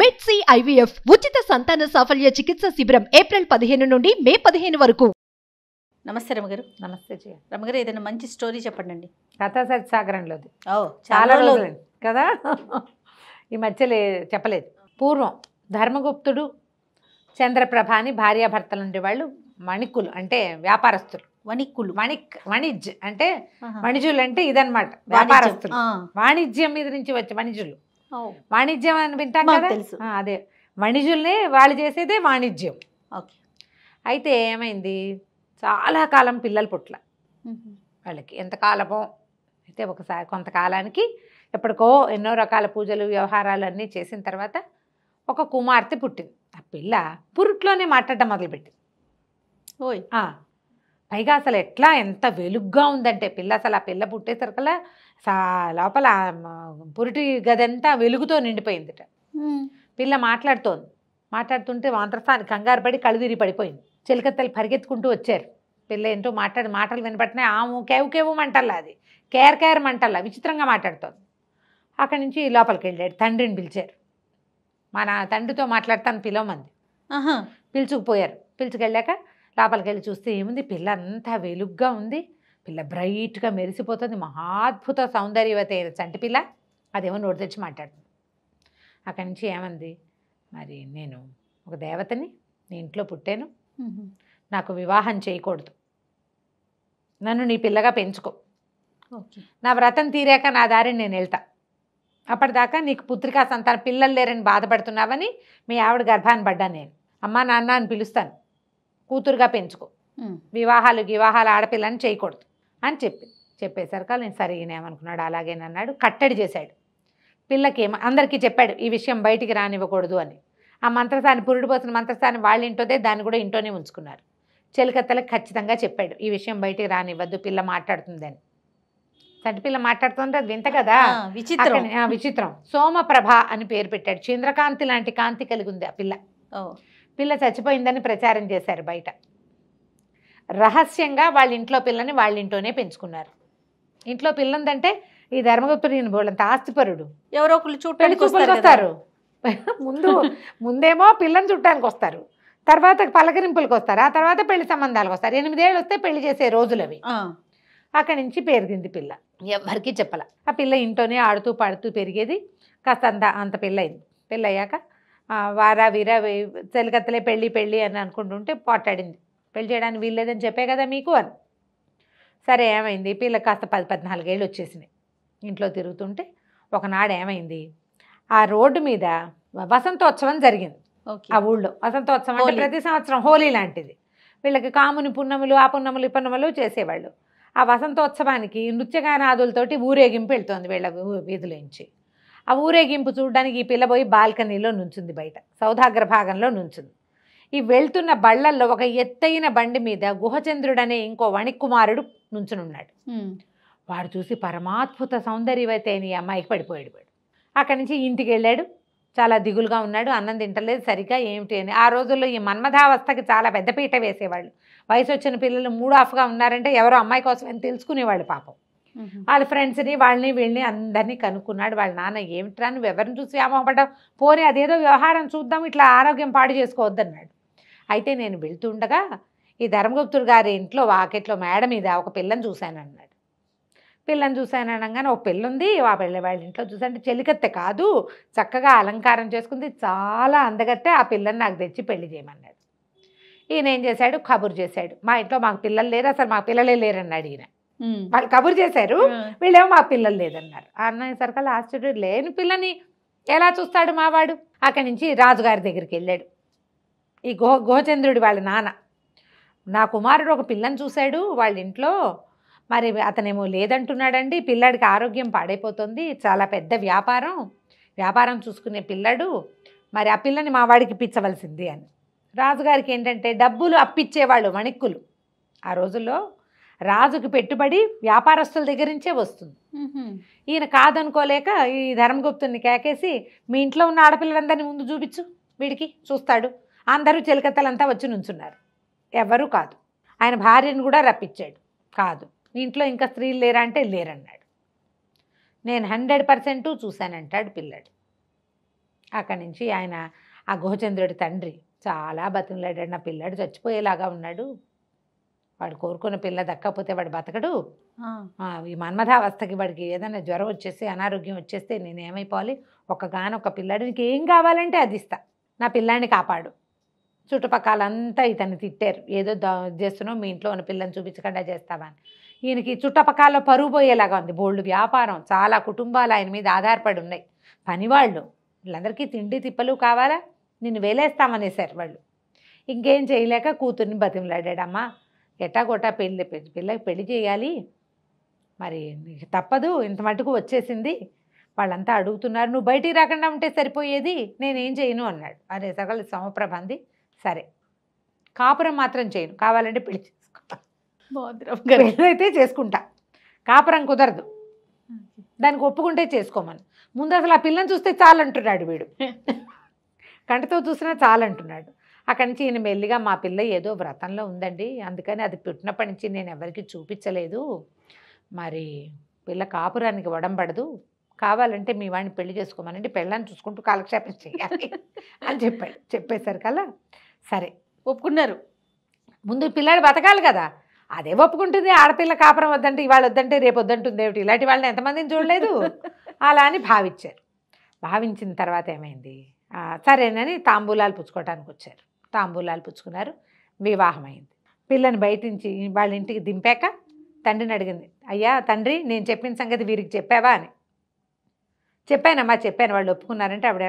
మెడ్సీ IVF ఉచిత సంతాన సాఫల్య చికిత్స శిబిరం ఏప్రిల్ పదిహేను నుండి మే పదిహేను వరకు నమస్తే రమగారు నమస్తే జయ రమగారు ఏదైనా మంచి స్టోరీ చెప్పండి కథా సత్సాగరంలోది చాలా రోజులు కదా ఈ మధ్యలే చెప్పలేదు పూర్వం ధర్మగుప్తుడు చంద్రప్రభ అని భార్యాభర్తలు ఉండేవాళ్ళు మణికులు అంటే వ్యాపారస్తులు వణిక్కులు వణిక్ వణిజ్ అంటే వణిజులు అంటే ఇదనమాట వ్యాపారస్తులు వాణిజ్యం మీద నుంచి వచ్చే వణిజులు వాణిజ్యం అని వింటాం కదా తెలుసు అదే వణిజుల్ని వాళ్ళు చేసేదే వాణిజ్యం ఓకే అయితే ఏమైంది చాలా కాలం పిల్లలు పుట్ల వాళ్ళకి ఎంతకాలమో అయితే ఒకసారి కొంతకాలానికి ఎప్పటికో ఎన్నో రకాల పూజలు వ్యవహారాలు అన్నీ చేసిన తర్వాత ఒక కుమార్తె పుట్టింది ఆ పిల్ల పురుట్లోనే మాట్లాడడం మొదలుపెట్టింది ఓయ్ పైగా అసలు ఎట్లా ఎంత వెలుగ్గా ఉందంటే పిల్ల అసలు ఆ పిల్ల సా లోపల పురిటి గదంతా వెలుగుతో నిండిపోయిందిట పిల్ల మాట్లాడుతోంది మాట్లాడుతుంటే వాంతస్థాని కంగారు పడి కళ్ళుదీరి పడిపోయింది చిలకత్తలు పరిగెత్తుకుంటూ వచ్చారు పిల్ల ఏంటో మాట్లాడి మాటలు వినపట్టినాయి ఆము కేవు కేవు మంటల్లా అది కేర్ కేర్ మంటల్లా విచిత్రంగా మాట్లాడుతోంది అక్కడి నుంచి లోపలికి వెళ్ళాడు తండ్రిని పిలిచారు మన తండ్రితో మాట్లాడతాను పిలవమంది పిలుచుకుపోయారు పిలుచుకెళ్ళాక లోపలికి వెళ్ళి చూస్తే ఏముంది పిల్ల అంతా వెలుగ్గా ఉంది పిల్ల బ్రైట్గా మెరిసిపోతుంది మహాద్భుత సౌందర్యవత అయిన పిల్ల అదేమో నోటి తెచ్చి మాట్లాడుతుంది అక్కడి నుంచి ఏమంది మరి నేను ఒక దేవతని నీ ఇంట్లో పుట్టాను నాకు వివాహం చేయకూడదు నన్ను నీ పిల్లగా పెంచుకో నా వ్రతం తీరాక నా దారిని నేను వెళ్తా అప్పటిదాకా నీకు పుత్రికా సంతాన పిల్లలు లేరని బాధపడుతున్నావని మీ ఆవిడ గర్భాన్ని పడ్డా నేను అమ్మా నాన్న అని పిలుస్తాను కూతురుగా పెంచుకో వివాహాలు వివాహాలు ఆడపిల్లని చేయకూడదు అని చెప్పి చెప్పేసరికి నేను అలాగే అలాగేనన్నాడు కట్టడి చేశాడు పిల్లకి ఏమో అందరికీ చెప్పాడు ఈ విషయం బయటికి రానివ్వకూడదు అని ఆ మంత్రసాన్ని పురుడిపోతున్న మంత్రస్థాని వాళ్ళ ఇంటోదే దాన్ని కూడా ఇంట్లోనే ఉంచుకున్నారు చెలికత్తలకు ఖచ్చితంగా చెప్పాడు ఈ విషయం బయటికి రానివ్వద్దు పిల్ల మాట్లాడుతుందని తంటి పిల్ల మాట్లాడుతుంటే అది వింత కదా విచిత్రం విచిత్రం సోమప్రభ అని పేరు పెట్టాడు చంద్రకాంతి లాంటి కాంతి కలిగి ఉంది ఆ పిల్ల పిల్ల చచ్చిపోయిందని ప్రచారం చేశారు బయట రహస్యంగా వాళ్ళ ఇంట్లో పిల్లని వాళ్ళ ఇంట్లోనే పెంచుకున్నారు ఇంట్లో పిల్లందంటే ఈ ధర్మగుప్తుడిని బోళ్ళంత ఆస్తిపరుడు ఎవరో ఒకళ్ళు చూడటానికి వస్తారు ముందు ముందేమో పిల్లని చూడటానికి వస్తారు తర్వాత పలకరింపులకు వస్తారు ఆ తర్వాత పెళ్లి సంబంధాలకు వస్తారు ఎనిమిదేళ్ళు వస్తే పెళ్లి చేసే రోజులు అక్కడి నుంచి పెరిగింది పిల్ల ఎవరికీ చెప్పాల ఆ పిల్ల ఇంట్లోనే ఆడుతూ పాడుతూ పెరిగేది కాస్త అంత అంత పెళ్ళయింది పెళ్ళయ్యాక వారా వీరా తెలికత్తలే పెళ్ళి పెళ్ళి అని అనుకుంటుంటే పోట్టాడింది పెళ్లి చేయడానికి వీల్లేదని చెప్పే కదా మీకు అని సరే ఏమైంది పిల్ల కాస్త పది పద్నాలుగేళ్ళు వచ్చేసినాయి ఇంట్లో తిరుగుతుంటే ఒకనాడు ఏమైంది ఆ రోడ్డు మీద వసంతోత్సవం జరిగింది ఆ ఊళ్ళో వసంతోత్సవం అంటే ప్రతి సంవత్సరం హోలీ లాంటిది వీళ్ళకి కాముని పున్నములు ఆ పున్నములు పున్నములు చేసేవాళ్ళు ఆ వసంతోత్సవానికి నృత్యగానాదులతోటి ఊరేగింపు వెళ్తోంది వీళ్ళ వీధిలోంచి ఆ ఊరేగింపు చూడడానికి ఈ పిల్లబోయి బాల్కనీలో నుంచుంది బయట సౌదాగ్ర భాగంలో నుంచుంది ఈ వెళ్తున్న బళ్లల్లో ఒక ఎత్తైన బండి మీద గుహచంద్రుడనే ఇంకో వణికుమారుడు నుంచునున్నాడు వాడు చూసి పరమాద్భుత అయిన ఈ అమ్మాయికి పడిపోయాడు వాడు అక్కడి నుంచి ఇంటికి వెళ్ళాడు చాలా దిగులుగా ఉన్నాడు అన్నం తింటలేదు సరిగా ఏమిటి అని ఆ రోజుల్లో ఈ మన్మధావస్థకి చాలా పెద్దపీట వేసేవాళ్ళు వయసు వచ్చిన పిల్లలు మూడు ఆఫ్గా ఉన్నారంటే ఎవరో అమ్మాయి కోసం అని తెలుసుకునేవాళ్ళు పాపం వాళ్ళ ఫ్రెండ్స్ని వాళ్ళని వీళ్ళని అందరినీ కనుక్కున్నాడు వాళ్ళ నాన్న ఏమిట్రా నువ్వు ఎవరిని చూసి వ్యామోహపడ్డావు పోనీ అదేదో వ్యవహారం చూద్దాం ఇట్లా ఆరోగ్యం పాడు చేసుకోవద్దన్నాడు అయితే నేను వెళ్తుండగా ఈ ధర్మగుప్తుడు గారి ఇంట్లో వాకెట్లో మేడ మీద ఒక పిల్లని చూశానన్నాడు పిల్లని చూశాను అనగానే ఒక పిల్ల ఉంది ఆ పిల్ల వాళ్ళ ఇంట్లో చూసానంటే చెలికత్తె కాదు చక్కగా అలంకారం చేసుకుంది చాలా అందగత్తే ఆ పిల్లని నాకు తెచ్చి పెళ్లి చేయమన్నాడు ఈయన ఏం చేశాడు కబురు చేశాడు మా ఇంట్లో మాకు పిల్లలు లేరు అసలు మా పిల్లలే లేరన్నాడు ఈయన వాళ్ళు కబురు చేశారు వీళ్ళేమో మా పిల్లలు లేదన్నారు అన్నయ్య సరికల్ ఆశ్చర్యుడు లేని పిల్లని ఎలా చూస్తాడు మావాడు అక్కడి నుంచి రాజుగారి దగ్గరికి వెళ్ళాడు ఈ గో గోచంద్రుడి వాళ్ళ నాన్న నా కుమారుడు ఒక పిల్లని చూశాడు వాళ్ళ ఇంట్లో మరి అతనేమో లేదంటున్నాడండి పిల్లాడికి ఆరోగ్యం పాడైపోతుంది చాలా పెద్ద వ్యాపారం వ్యాపారం చూసుకునే పిల్లాడు మరి ఆ పిల్లని మా వాడికి ఇప్పించవలసింది అని రాజుగారికి ఏంటంటే డబ్బులు అప్పిచ్చేవాళ్ళు వణిక్కులు ఆ రోజుల్లో రాజుకి పెట్టుబడి వ్యాపారస్తుల దగ్గర నుంచే వస్తుంది ఈయన కాదనుకోలేక ఈ ధర్మగుప్తుని కేకేసి మీ ఇంట్లో ఉన్న ఆడపిల్లలందరినీ ముందు చూపించు వీడికి చూస్తాడు అందరూ చెలికత్తలంతా వచ్చి నుంచున్నారు ఎవరూ కాదు ఆయన భార్యను కూడా రప్పించాడు కాదు ఇంట్లో ఇంకా స్త్రీలు లేరా అంటే లేరన్నాడు నేను హండ్రెడ్ పర్సెంట్ చూశానంటాడు పిల్లాడు అక్కడి నుంచి ఆయన ఆ గోచంద్రుడి తండ్రి చాలా బతిమలాడాడు నా పిల్లడు చచ్చిపోయేలాగా ఉన్నాడు వాడు కోరుకున్న పిల్ల దక్కపోతే వాడు బతకడు ఈ మన్మథావస్థకి వాడికి ఏదైనా జ్వరం వచ్చేస్తే అనారోగ్యం వచ్చేస్తే నేను ఏమైపోవాలి ఒక గానొక పిల్లాడు నీకు ఏం కావాలంటే అది ఇస్తా నా పిల్లాడిని కాపాడు చుట్టుపక్కలంతా ఇతన్ని తిట్టారు ఏదో చేస్తున్నావు మీ ఇంట్లో ఉన్న పిల్లని చూపించకుండా చేస్తావా అని ఈయనకి చుట్టుపక్కల పరువు పోయేలాగా ఉంది బోల్డ్ వ్యాపారం చాలా కుటుంబాలు ఆయన మీద ఆధారపడి ఉన్నాయి పనివాళ్ళు వీళ్ళందరికీ తిండి తిప్పలు కావాలా నిన్ను వేలేస్తామనేసారు వాళ్ళు ఇంకేం చేయలేక కూతుర్ని బతిమలాడాడమ్మా కొటా పెళ్ళి పిల్లకి పెళ్లి చేయాలి మరి తప్పదు ఇంత మటుకు వచ్చేసింది వాళ్ళంతా అడుగుతున్నారు నువ్వు బయటికి రాకుండా ఉంటే సరిపోయేది నేనేం చేయను అన్నాడు అరే సగల సమప్రభంది సరే కాపురం మాత్రం చేయను కావాలంటే పెళ్లి చేసుకుంటా పెళ్ళైతే చేసుకుంటా కాపురం కుదరదు దానికి ఒప్పుకుంటే చేసుకోమని ముందు అసలు ఆ పిల్లని చూస్తే చాలంటున్నాడు వీడు కంటితో చూసినా చాలంటున్నాడు అక్కడి నుంచి ఈయన మెల్లిగా మా పిల్ల ఏదో వ్రతంలో ఉందండి అందుకని అది పుట్టినప్పటి నుంచి నేను ఎవరికి చూపించలేదు మరి పిల్ల కాపురానికి వడంబడదు కావాలంటే మీ వాడిని పెళ్లి చేసుకోమనండి పెళ్ళాన్ని చూసుకుంటూ కాలక్షేపం చేయాలి అని చెప్పాడు చెప్పేశారు కల సరే ఒప్పుకున్నారు ముందు పిల్లాడు బతకాలి కదా అదే ఒప్పుకుంటుంది ఆడపిల్ల కాపురం వద్దంటే ఇవాళ వద్దంటే రేపు వద్దంటుంది ఏమిటి ఇలాంటి వాళ్ళని ఎంతమందిని చూడలేదు అలా అని భావించారు భావించిన తర్వాత ఏమైంది సరేనని తాంబూలాలు పుచ్చుకోవటానికి వచ్చారు తాంబూలాలు పుచ్చుకున్నారు వివాహమైంది పిల్లని బయట నుంచి వాళ్ళ ఇంటికి దింపాక తండ్రిని అడిగింది అయ్యా తండ్రి నేను చెప్పిన సంగతి వీరికి చెప్పావా అని చెప్పానమ్మా చెప్పాను వాళ్ళు ఒప్పుకున్నారంటే ఆవిడ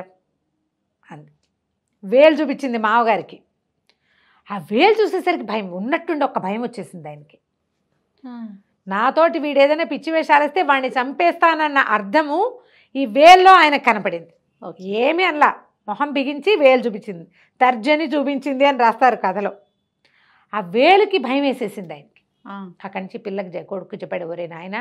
అంది వేలు చూపించింది మామగారికి ఆ వేలు చూసేసరికి భయం ఉన్నట్టుండి ఒక భయం వచ్చేసింది ఆయనకి నాతోటి వీడు ఏదైనా పిచ్చి వేషాలేస్తే వాడిని చంపేస్తానన్న అర్థము ఈ వేల్లో ఆయన కనపడింది ఏమీ అనలా మొహం బిగించి వేలు చూపించింది తర్జని చూపించింది అని రాస్తారు కథలో ఆ వేలుకి భయం వేసేసింది ఆయనకి అక్కడి నుంచి పిల్లకి కొడుకు చెప్పాడు ఒరే నాయన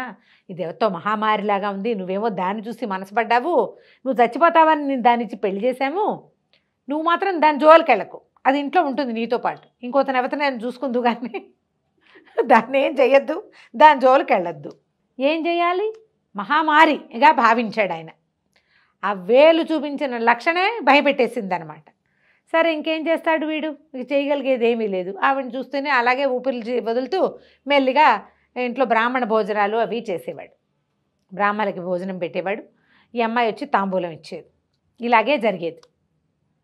ఇది ఎవరితో మహామారిలాగా ఉంది నువ్వేమో దాన్ని చూసి మనసుపడ్డావు నువ్వు చచ్చిపోతావని నేను దాని ఇచ్చి పెళ్లి చేశాము నువ్వు మాత్రం దాని జోలికెళ్ళకు అది ఇంట్లో ఉంటుంది నీతో పాటు ఇంకోతను ఎవరితో నేను చూసుకుందు కానీ దాన్ని ఏం చేయొద్దు దాని జోలికి వెళ్ళొద్దు ఏం చేయాలి మహామారిగా భావించాడు ఆయన ఆ వేలు చూపించిన లక్షణమే భయపెట్టేసిందనమాట సరే ఇంకేం చేస్తాడు వీడు చేయగలిగేది ఏమీ లేదు ఆవిడని చూస్తూనే అలాగే ఊపిరి వదులుతూ మెల్లిగా ఇంట్లో బ్రాహ్మణ భోజనాలు అవి చేసేవాడు బ్రాహ్మణులకి భోజనం పెట్టేవాడు ఈ అమ్మాయి వచ్చి తాంబూలం ఇచ్చేది ఇలాగే జరిగేది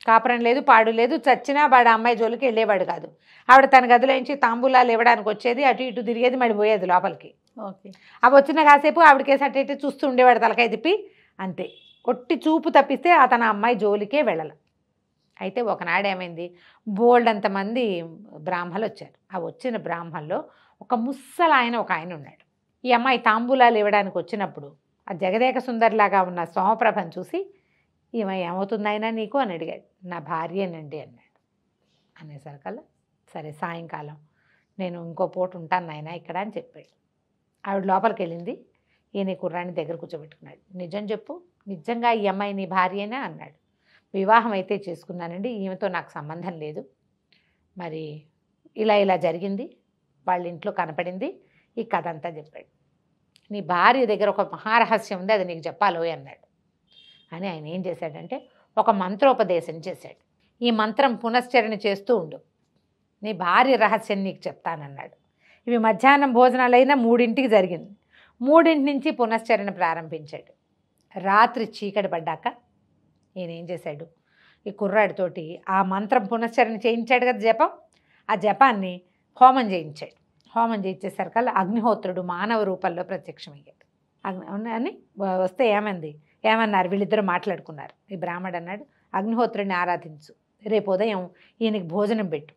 కాపురం లేదు పాడు లేదు చచ్చినా వాడు అమ్మాయి జోలికి వెళ్ళేవాడు కాదు ఆవిడ తన గదిలో నుంచి తాంబూలాలు ఇవ్వడానికి వచ్చేది అటు ఇటు తిరిగేది మళ్ళీ పోయేది లోపలికి ఓకే అవి వచ్చిన కాసేపు ఆవిడకేసి అటు ఇటు చూస్తూ ఉండేవాడు తలకాయ తిప్పి అంతే కొట్టి చూపు తప్పిస్తే అతను అమ్మాయి జోలికే వెళ్ళాలి అయితే ఒకనాడేమైంది బోల్డ్ అంతమంది బ్రాహ్మలు వచ్చారు ఆ వచ్చిన బ్రాహ్మణలో ఒక ఆయన ఒక ఆయన ఉన్నాడు ఈ అమ్మాయి తాంబూలాలు ఇవ్వడానికి వచ్చినప్పుడు ఆ జగదేక సుందరిలాగా ఉన్న సోమప్రభను చూసి ఈమె ఏమవుతుందైనా నీకు అని అడిగాడు నా భార్యనండి అన్నాడు అనేసరికల్లా సరే సాయంకాలం నేను ఇంకో పూట ఉంటాను నాయన ఇక్కడ అని చెప్పాడు ఆవిడ లోపలికి వెళ్ళింది ఈయన కుర్రాన్ని దగ్గర కూర్చోబెట్టుకున్నాడు నిజం చెప్పు నిజంగా ఈ అమ్మాయి నీ భార్యనే అన్నాడు వివాహం అయితే చేసుకున్నానండి ఈమెతో నాకు సంబంధం లేదు మరి ఇలా ఇలా జరిగింది వాళ్ళ ఇంట్లో కనపడింది ఈ కథ అంతా చెప్పాడు నీ భార్య దగ్గర ఒక మహారహస్యం ఉంది అది నీకు చెప్పాలో అన్నాడు అని ఆయన ఏం చేశాడంటే ఒక మంత్రోపదేశం చేశాడు ఈ మంత్రం పునశ్చరణ చేస్తూ ఉండు నీ భార్య రహస్యం నీకు చెప్తానన్నాడు ఇవి మధ్యాహ్నం భోజనాలైనా మూడింటికి జరిగింది మూడింటి నుంచి పునశ్చరణ ప్రారంభించాడు రాత్రి చీకటి పడ్డాక ఈయన ఏం చేశాడు ఈ కుర్రాడితోటి ఆ మంత్రం పునశ్చరణ చేయించాడు కదా జపం ఆ జపాన్ని హోమం చేయించాడు హోమం చేయించేసరికల్లా అగ్నిహోత్రుడు మానవ రూపంలో ప్రత్యక్షమయ్యాడు అగ్ని అని వస్తే ఏమంది ఏమన్నారు వీళ్ళిద్దరూ మాట్లాడుకున్నారు ఈ బ్రాహ్మడు అన్నాడు అగ్నిహోత్రుడిని ఆరాధించు రేపు ఉదయం ఈయనకి భోజనం పెట్టు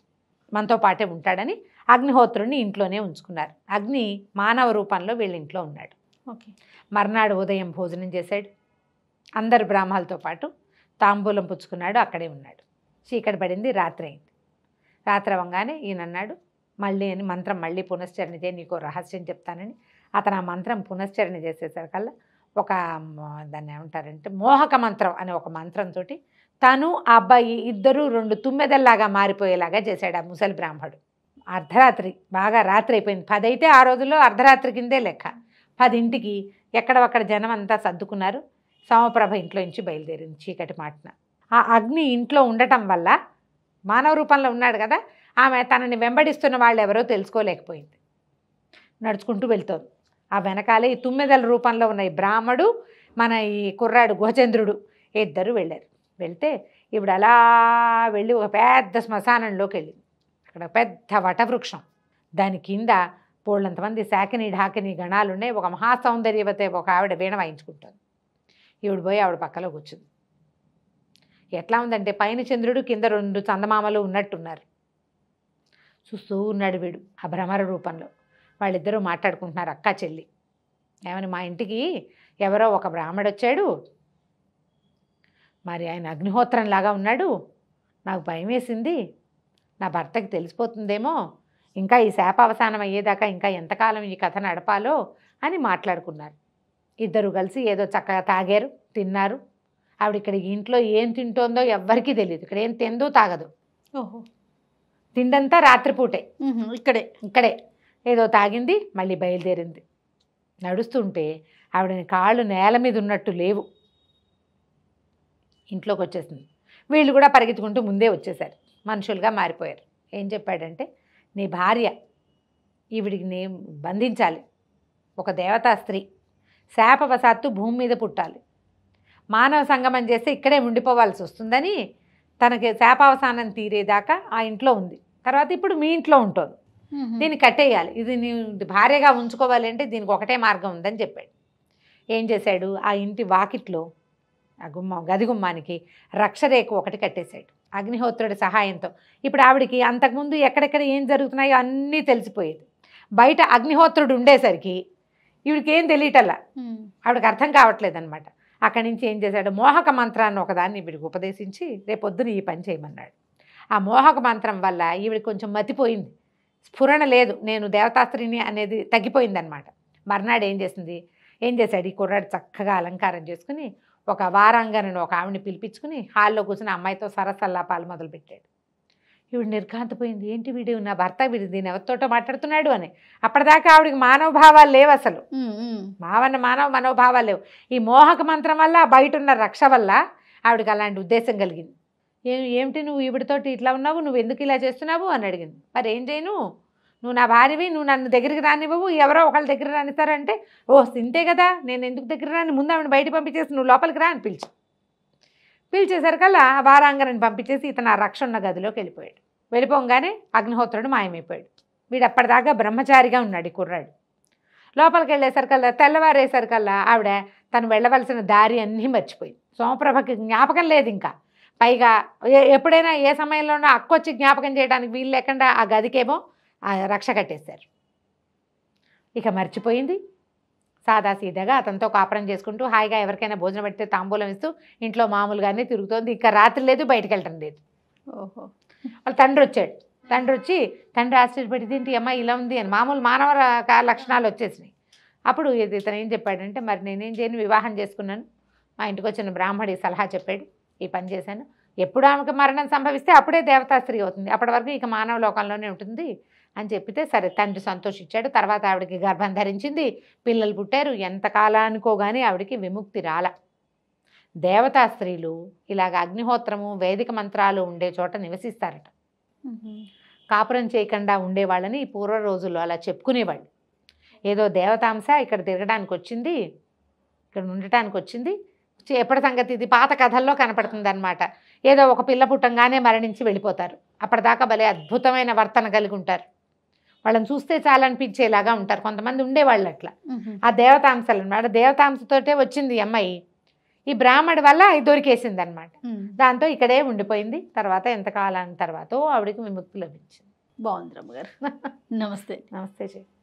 మనతో పాటే ఉంటాడని అగ్నిహోత్రుడిని ఇంట్లోనే ఉంచుకున్నారు అగ్ని మానవ రూపంలో వీళ్ళ ఇంట్లో ఉన్నాడు ఓకే మర్నాడు ఉదయం భోజనం చేశాడు అందరు బ్రాహ్మలతో పాటు తాంబూలం పుచ్చుకున్నాడు అక్కడే ఉన్నాడు చీకటి పడింది రాత్రి అయింది రాత్రి అవ్వగానే ఈయన అన్నాడు మళ్ళీ అని మంత్రం మళ్ళీ పునశ్చరణ చేయి నీకో రహస్యం చెప్తానని అతను ఆ మంత్రం పునశ్చరణ చేసేసరికల్లా ఒక దాన్ని ఏమంటారంటే మోహక మంత్రం అనే ఒక మంత్రంతో తను ఆ అబ్బాయి ఇద్దరు రెండు తుమ్మెదల్లాగా మారిపోయేలాగా చేశాడు ఆ ముసలి బ్రాహ్మడు అర్ధరాత్రి బాగా రాత్రి అయిపోయింది పదైతే ఆ రోజుల్లో అర్ధరాత్రి కిందే లెక్క పదింటికి ఎక్కడ ఒక్కడ జనం అంతా సర్దుకున్నారు సోమప్రభ ఇంట్లో నుంచి బయలుదేరింది చీకటి మాటన ఆ అగ్ని ఇంట్లో ఉండటం వల్ల మానవ రూపంలో ఉన్నాడు కదా ఆమె తనని వెంబడిస్తున్న వాళ్ళు ఎవరో తెలుసుకోలేకపోయింది నడుచుకుంటూ వెళ్తోంది ఆ వెనకాలే ఈ తుమ్మెదల రూపంలో ఉన్న ఈ బ్రాహ్మడు మన ఈ కుర్రాడు గోచంద్రుడు ఇద్దరు వెళ్ళారు వెళ్తే ఇప్పుడు అలా వెళ్ళి ఒక పెద్ద శ్మశానంలోకి వెళ్ళింది అక్కడ పెద్ద వటవృక్షం దాని కింద బోళ్ళంతమంది శాకిని ఢాకిని గణాలు ఉన్నాయి ఒక మహాసౌందర్యవతే ఒక ఆవిడ వీణ వాయించుకుంటుంది ఈవిడ పోయి ఆవిడ పక్కలో కూర్చుంది ఎట్లా ఉందంటే పైన చంద్రుడు కింద రెండు చందమామలు ఉన్నట్టున్నారు చూస్తూ ఉన్నాడు వీడు ఆ భ్రమర రూపంలో వాళ్ళిద్దరూ మాట్లాడుకుంటున్నారు అక్క చెల్లి ఏమని మా ఇంటికి ఎవరో ఒక బ్రాహ్మడు వచ్చాడు మరి ఆయన అగ్నిహోత్రంలాగా ఉన్నాడు నాకు భయం వేసింది నా భర్తకి తెలిసిపోతుందేమో ఇంకా ఈ శాప అవసానం అయ్యేదాకా ఇంకా ఎంతకాలం ఈ కథ నడపాలో అని మాట్లాడుకున్నారు ఇద్దరు కలిసి ఏదో చక్కగా తాగారు తిన్నారు ఆవిడ ఇక్కడ ఇంట్లో ఏం తింటోందో ఎవ్వరికీ తెలియదు ఇక్కడ ఏం తిందో తాగదు ఓహో తిండంతా రాత్రిపూటే ఇక్కడే ఇక్కడే ఏదో తాగింది మళ్ళీ బయలుదేరింది నడుస్తుంటే ఆవిడని కాళ్ళు నేల మీద ఉన్నట్టు లేవు ఇంట్లోకి వచ్చేసింది వీళ్ళు కూడా పరిగెత్తుకుంటూ ముందే వచ్చేసారు మనుషులుగా మారిపోయారు ఏం చెప్పాడంటే నీ భార్య ఈవిడికి నే బంధించాలి ఒక దేవతా స్త్రీ శాపవశాత్తు భూమి మీద పుట్టాలి మానవ సంగమం చేస్తే ఇక్కడే ఉండిపోవాల్సి వస్తుందని తనకి శాపావసానం తీరేదాకా ఆ ఇంట్లో ఉంది తర్వాత ఇప్పుడు మీ ఇంట్లో ఉంటుంది దీన్ని కట్టేయాలి ఇది నీ భార్యగా ఉంచుకోవాలి అంటే దీనికి ఒకటే మార్గం ఉందని చెప్పాడు ఏం చేశాడు ఆ ఇంటి వాకిట్లో ఆ గుమ్మ గది గుమ్మానికి రక్షరేఖ ఒకటి కట్టేశాడు అగ్నిహోత్రుడి సహాయంతో ఇప్పుడు ఆవిడికి అంతకుముందు ఎక్కడెక్కడ ఏం జరుగుతున్నాయో అన్నీ తెలిసిపోయేది బయట అగ్నిహోత్రుడు ఉండేసరికి ఈవిడికి ఏం తెలియటల్లా ఆవిడకి అర్థం కావట్లేదు అనమాట అక్కడి నుంచి ఏం చేశాడు మోహక మంత్రాన్ని ఒకదాన్ని ఈవిడికి ఉపదేశించి రేపొద్దున ఈ పని చేయమన్నాడు ఆ మోహక మంత్రం వల్ల ఈవిడ కొంచెం మతిపోయింది స్ఫురణ లేదు నేను దేవతాస్త్రిని అనేది అనమాట మర్నాడు ఏం చేసింది ఏం చేశాడు ఈ కుర్రాడు చక్కగా అలంకారం చేసుకుని ఒక వారంగా నేను ఒక ఆవిడని పిలిపించుకుని హాల్లో కూర్చుని అమ్మాయితో సరసల్లాపాలు మొదలుపెట్టాడు ఈవిడ నిర్ఘాంతపోయింది ఏంటి వీడి నా భర్త వీడి దీని ఎవరితోటో మాట్లాడుతున్నాడు అని అప్పటిదాకా ఆవిడకి మానవభావాలు లేవు అసలు మావన్న మానవ మనోభావాలు లేవు ఈ మోహక మంత్రం వల్ల బయట ఉన్న రక్ష వల్ల ఆవిడకి అలాంటి ఉద్దేశం కలిగింది ఏమిటి నువ్వు ఈవిడతోటి ఇట్లా ఉన్నావు నువ్వు ఎందుకు ఇలా చేస్తున్నావు అని అడిగింది మరి ఏం చేయను నువ్వు నా భార్యవి నువ్వు నన్ను దగ్గరికి రానివ్వవు ఎవరో ఒకళ్ళ దగ్గర రానిస్తారంటే ఓ తింటే కదా నేను ఎందుకు దగ్గర రాని ముందు ఆవిడ బయట పంపించేసి నువ్వు లోపలికి రా అని పిలిచి పిలిచేసరికల్లా వారాంగరాన్ని పంపించేసి ఇతను ఆ రక్ష ఉన్న గదిలోకి వెళ్ళిపోయాడు వెళ్ళిపోగానే అగ్నిహోత్రుడు మాయమైపోయాడు వీడు అప్పటిదాకా బ్రహ్మచారిగా ఉన్నాడు ఈ కుర్రాడు లోపలికి వెళ్ళేసరికల్లా తెల్లవారేసరికల్లా ఆవిడ తను వెళ్ళవలసిన దారి అన్నీ మర్చిపోయింది సోమప్రభకి జ్ఞాపకం లేదు ఇంకా పైగా ఎప్పుడైనా ఏ సమయంలోనో అక్కొచ్చి జ్ఞాపకం చేయడానికి వీలు లేకుండా ఆ గదికేమో రక్ష కట్టేశారు ఇక మర్చిపోయింది సాదాసీదాగా అతనితో కాపురం చేసుకుంటూ హాయిగా ఎవరికైనా భోజనం పెడితే తాంబూలం ఇస్తూ ఇంట్లో మామూలుగానే తిరుగుతోంది ఇక రాత్రి లేదు బయటకు వెళ్ళటం లేదు ఓహో వాళ్ళ తండ్రి వచ్చాడు తండ్రి వచ్చి తండ్రి ఆశ్చర్యపడి ఏంటి అమ్మ ఇలా ఉంది అని మామూలు మానవ లక్షణాలు వచ్చేసినాయి అప్పుడు ఇతను ఏం చెప్పాడంటే మరి నేనేం చేయను వివాహం చేసుకున్నాను మా ఇంటికి వచ్చిన బ్రాహ్మడి సలహా చెప్పాడు ఈ పని చేశాను ఎప్పుడు ఆమెకు మరణం సంభవిస్తే అప్పుడే దేవతాస్త్రీ అవుతుంది అప్పటి వరకు ఇక మానవ లోకంలోనే ఉంటుంది అని చెప్పితే సరే తండ్రి సంతోషించాడు తర్వాత ఆవిడకి గర్భం ధరించింది పిల్లలు పుట్టారు ఎంత కాలానుకోగానే ఆవిడకి విముక్తి రాల దేవతా స్త్రీలు ఇలాగ అగ్నిహోత్రము వేదిక మంత్రాలు ఉండే చోట నివసిస్తారట కాపురం చేయకుండా ఉండేవాళ్ళని పూర్వ రోజుల్లో అలా చెప్పుకునేవాళ్ళు ఏదో దేవతాంశ ఇక్కడ తిరగడానికి వచ్చింది ఇక్కడ ఉండటానికి వచ్చింది ఎప్పటి సంగతి ఇది పాత కథల్లో కనపడుతుంది అనమాట ఏదో ఒక పిల్ల పుట్టంగానే మరణించి వెళ్ళిపోతారు అప్పటిదాకా భలే అద్భుతమైన వర్తన కలిగి ఉంటారు వాళ్ళని చూస్తే చాలా అనిపించేలాగా ఉంటారు కొంతమంది ఉండేవాళ్ళు అట్లా ఆ దేవతాంశాలు అనమాట దేవతాంశతోటే వచ్చింది అమ్మాయి ఈ బ్రాహ్మడి వల్ల అది దొరికేసింది అనమాట దాంతో ఇక్కడే ఉండిపోయింది తర్వాత ఎంతకాలం తర్వాత ఆవిడకి విముక్తి లభించింది బాగుంది రమ్మగారు గారు నమస్తే నమస్తే చెప్పి